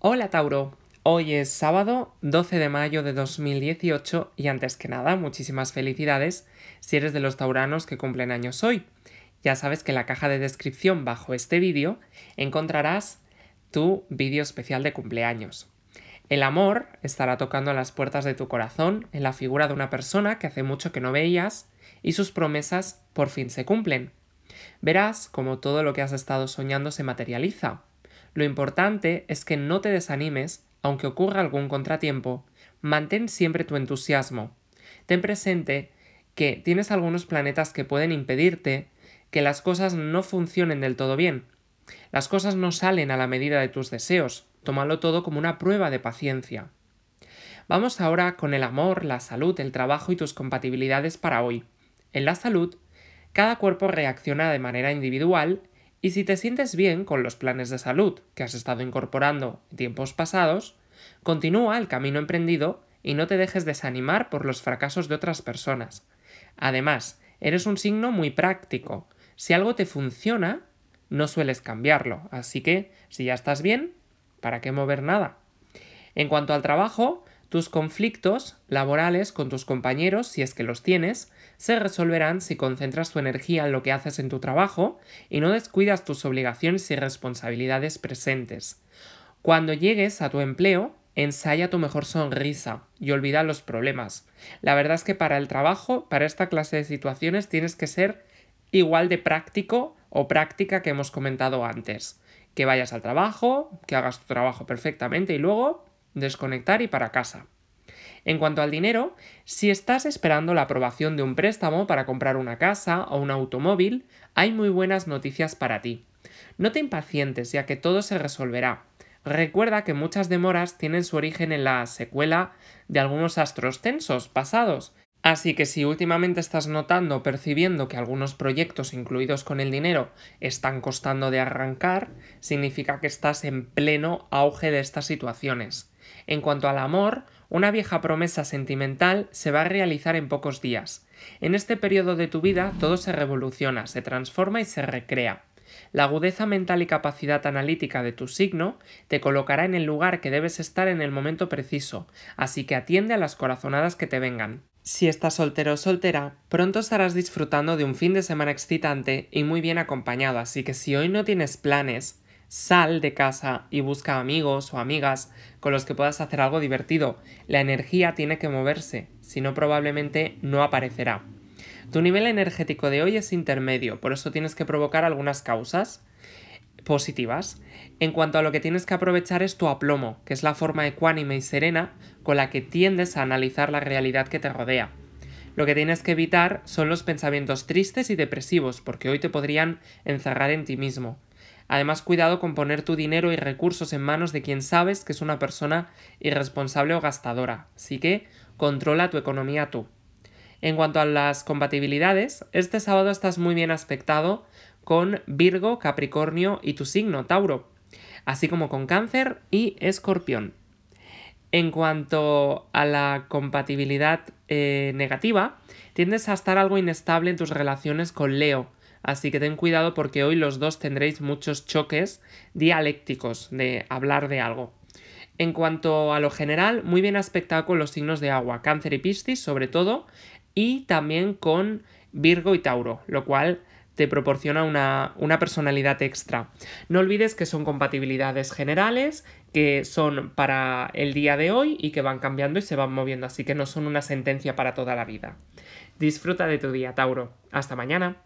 Hola Tauro, hoy es sábado 12 de mayo de 2018 y antes que nada muchísimas felicidades si eres de los tauranos que cumplen años hoy. Ya sabes que en la caja de descripción bajo este vídeo encontrarás tu vídeo especial de cumpleaños. El amor estará tocando a las puertas de tu corazón en la figura de una persona que hace mucho que no veías y sus promesas por fin se cumplen. Verás cómo todo lo que has estado soñando se materializa lo importante es que no te desanimes aunque ocurra algún contratiempo. Mantén siempre tu entusiasmo. Ten presente que tienes algunos planetas que pueden impedirte que las cosas no funcionen del todo bien. Las cosas no salen a la medida de tus deseos. Tómalo todo como una prueba de paciencia. Vamos ahora con el amor, la salud, el trabajo y tus compatibilidades para hoy. En la salud, cada cuerpo reacciona de manera individual y si te sientes bien con los planes de salud que has estado incorporando en tiempos pasados, continúa el camino emprendido y no te dejes desanimar por los fracasos de otras personas. Además, eres un signo muy práctico. Si algo te funciona, no sueles cambiarlo. Así que, si ya estás bien, ¿para qué mover nada? En cuanto al trabajo, tus conflictos laborales con tus compañeros, si es que los tienes, se resolverán si concentras tu energía en lo que haces en tu trabajo y no descuidas tus obligaciones y responsabilidades presentes. Cuando llegues a tu empleo, ensaya tu mejor sonrisa y olvida los problemas. La verdad es que para el trabajo, para esta clase de situaciones, tienes que ser igual de práctico o práctica que hemos comentado antes. Que vayas al trabajo, que hagas tu trabajo perfectamente y luego desconectar y para casa. En cuanto al dinero, si estás esperando la aprobación de un préstamo para comprar una casa o un automóvil, hay muy buenas noticias para ti. No te impacientes ya que todo se resolverá. Recuerda que muchas demoras tienen su origen en la secuela de algunos astros tensos pasados Así que si últimamente estás notando o percibiendo que algunos proyectos incluidos con el dinero están costando de arrancar, significa que estás en pleno auge de estas situaciones. En cuanto al amor, una vieja promesa sentimental se va a realizar en pocos días. En este periodo de tu vida todo se revoluciona, se transforma y se recrea. La agudeza mental y capacidad analítica de tu signo te colocará en el lugar que debes estar en el momento preciso, así que atiende a las corazonadas que te vengan. Si estás soltero o soltera, pronto estarás disfrutando de un fin de semana excitante y muy bien acompañado, así que si hoy no tienes planes, sal de casa y busca amigos o amigas con los que puedas hacer algo divertido. La energía tiene que moverse, si no probablemente no aparecerá. Tu nivel energético de hoy es intermedio, por eso tienes que provocar algunas causas positivas. En cuanto a lo que tienes que aprovechar es tu aplomo, que es la forma ecuánime y serena con la que tiendes a analizar la realidad que te rodea. Lo que tienes que evitar son los pensamientos tristes y depresivos, porque hoy te podrían encerrar en ti mismo. Además, cuidado con poner tu dinero y recursos en manos de quien sabes que es una persona irresponsable o gastadora, así que controla tu economía tú. En cuanto a las compatibilidades, este sábado estás muy bien aspectado con Virgo, Capricornio y tu signo, Tauro, así como con Cáncer y Escorpión. En cuanto a la compatibilidad eh, negativa, tiendes a estar algo inestable en tus relaciones con Leo, así que ten cuidado porque hoy los dos tendréis muchos choques dialécticos de hablar de algo. En cuanto a lo general, muy bien aspectado con los signos de agua, cáncer y piscis sobre todo, y también con Virgo y Tauro, lo cual te proporciona una, una personalidad extra. No olvides que son compatibilidades generales, que son para el día de hoy y que van cambiando y se van moviendo, así que no son una sentencia para toda la vida. Disfruta de tu día, Tauro. Hasta mañana.